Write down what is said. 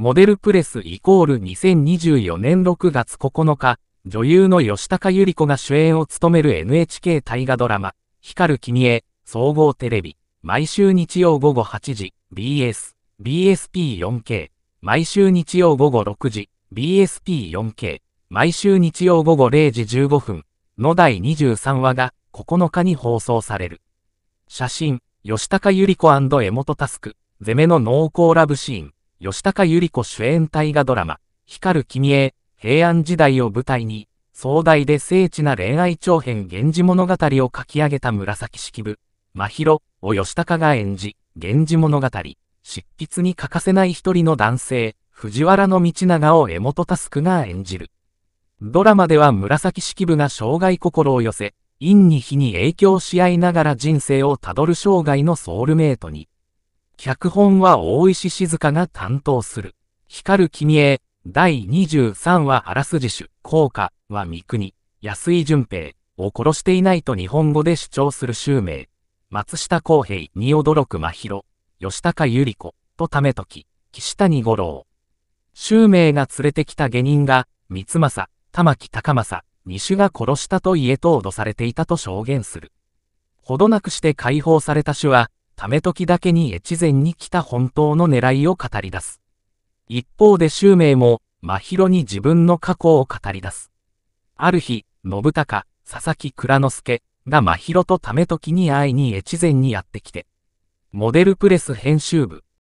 モデルプレスイコール2024年6月9日、女優の吉高由里子が主演を務める NHK 大河ドラマ、光る君へ、総合テレビ、毎週日曜午後8時、BS、BSP4K、毎週日曜午後6時、BSP4K、毎週日曜午後0時15分の第23話が9日に放送される。写真、吉高由里子江本タスク、攻めの濃厚ラブシーン。吉高由里子主演大河ドラマ、光る君へ、平安時代を舞台に、壮大で精緻な恋愛長編源氏物語を書き上げた紫式部、真宙を吉高が演じ、源氏物語、執筆に欠かせない一人の男性、藤原道長を江本佑が演じる。ドラマでは紫式部が生涯心を寄せ、陰に火に影響し合いながら人生をたどる生涯のソウルメイトに、脚本は大石静香が担当する。光る君へ、第23話あらすじ主、効果は三国、安井淳平を殺していないと日本語で主張する襲名。松下洸平に驚く真宙、吉高由里子とたと時、岸谷五郎。襲名が連れてきた下人が、三政、玉木高政、二種が殺したと言えと脅されていたと証言する。ほどなくして解放された主は、ため時だけに越前に来た本当の狙いを語り出す。一方で襲名も、真宙に自分の過去を語り出す。ある日、信孝、佐々木蔵之介が真宙とめ時に会いに越前にやってきて、モデルプレス編集部、